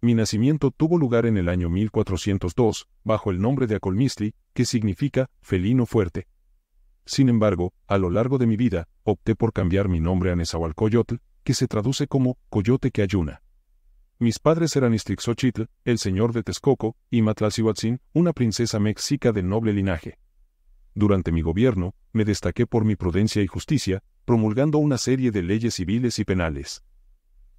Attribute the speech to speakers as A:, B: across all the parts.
A: Mi nacimiento tuvo lugar en el año 1402, bajo el nombre de Acolmistri, que significa felino fuerte. Sin embargo, a lo largo de mi vida, opté por cambiar mi nombre a Nezahualcoyotl, que se traduce como coyote que ayuna. Mis padres eran Istrixochitl, el señor de Texcoco, y Matlacihuatzin, una princesa mexica de noble linaje. Durante mi gobierno, me destaqué por mi prudencia y justicia, promulgando una serie de leyes civiles y penales.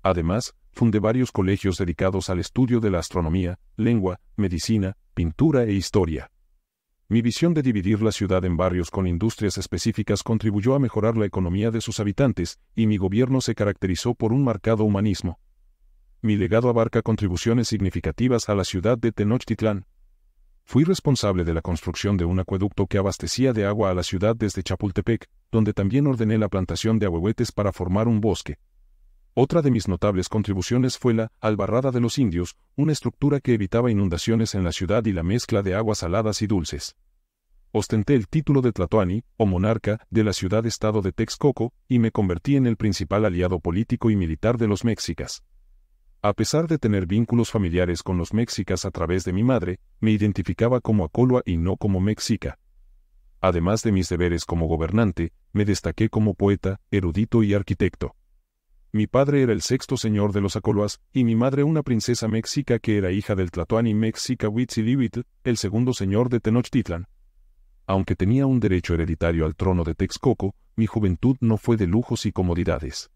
A: Además, fundé varios colegios dedicados al estudio de la astronomía, lengua, medicina, pintura e historia. Mi visión de dividir la ciudad en barrios con industrias específicas contribuyó a mejorar la economía de sus habitantes, y mi gobierno se caracterizó por un marcado humanismo. Mi legado abarca contribuciones significativas a la ciudad de Tenochtitlán. Fui responsable de la construcción de un acueducto que abastecía de agua a la ciudad desde Chapultepec, donde también ordené la plantación de ahuehuetes para formar un bosque, otra de mis notables contribuciones fue la albarrada de los indios, una estructura que evitaba inundaciones en la ciudad y la mezcla de aguas saladas y dulces. Ostenté el título de Tlatoani, o monarca, de la ciudad-estado de Texcoco, y me convertí en el principal aliado político y militar de los mexicas. A pesar de tener vínculos familiares con los mexicas a través de mi madre, me identificaba como acolua y no como mexica. Además de mis deberes como gobernante, me destaqué como poeta, erudito y arquitecto. Mi padre era el sexto señor de los Acoloas, y mi madre una princesa mexica que era hija del Tlatoani Mexica Huitzilihuitl, el segundo señor de Tenochtitlan. Aunque tenía un derecho hereditario al trono de Texcoco, mi juventud no fue de lujos y comodidades.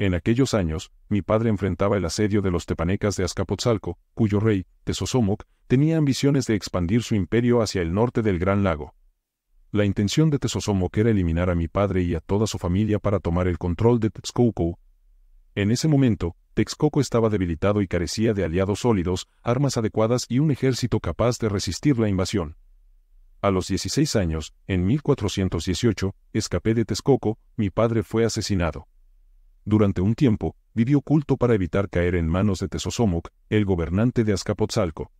A: En aquellos años, mi padre enfrentaba el asedio de los tepanecas de Azcapotzalco, cuyo rey, Tezosomoc, tenía ambiciones de expandir su imperio hacia el norte del Gran Lago. La intención de Tezosomoc era eliminar a mi padre y a toda su familia para tomar el control de Texcoco, en ese momento, Texcoco estaba debilitado y carecía de aliados sólidos, armas adecuadas y un ejército capaz de resistir la invasión. A los 16 años, en 1418, escapé de Texcoco, mi padre fue asesinado. Durante un tiempo, viví oculto para evitar caer en manos de Tesosomoc, el gobernante de Azcapotzalco.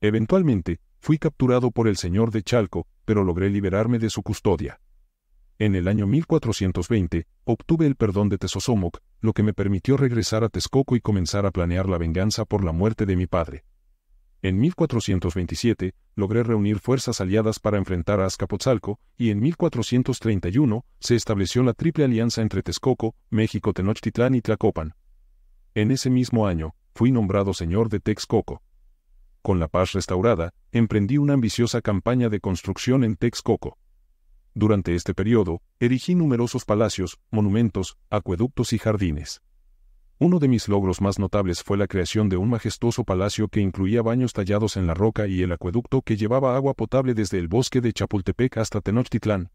A: Eventualmente, fui capturado por el señor de Chalco, pero logré liberarme de su custodia. En el año 1420, obtuve el perdón de Tesosomoc, lo que me permitió regresar a Texcoco y comenzar a planear la venganza por la muerte de mi padre. En 1427, logré reunir fuerzas aliadas para enfrentar a Azcapotzalco, y en 1431, se estableció la triple alianza entre Texcoco, México Tenochtitlán y Tlacopan. En ese mismo año, fui nombrado señor de Texcoco. Con la paz restaurada, emprendí una ambiciosa campaña de construcción en Texcoco. Durante este periodo, erigí numerosos palacios, monumentos, acueductos y jardines. Uno de mis logros más notables fue la creación de un majestuoso palacio que incluía baños tallados en la roca y el acueducto que llevaba agua potable desde el bosque de Chapultepec hasta Tenochtitlán.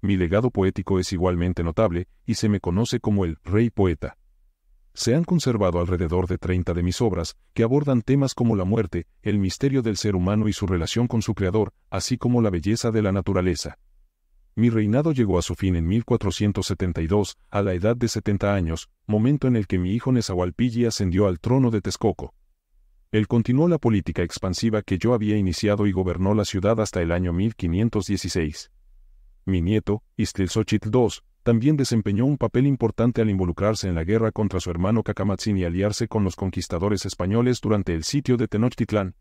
A: Mi legado poético es igualmente notable, y se me conoce como el Rey Poeta. Se han conservado alrededor de 30 de mis obras, que abordan temas como la muerte, el misterio del ser humano y su relación con su creador, así como la belleza de la naturaleza. Mi reinado llegó a su fin en 1472, a la edad de 70 años, momento en el que mi hijo Nezahualpilli ascendió al trono de Texcoco. Él continuó la política expansiva que yo había iniciado y gobernó la ciudad hasta el año 1516. Mi nieto, Istilzóchit II, también desempeñó un papel importante al involucrarse en la guerra contra su hermano Cacamatzin y aliarse con los conquistadores españoles durante el sitio de Tenochtitlán,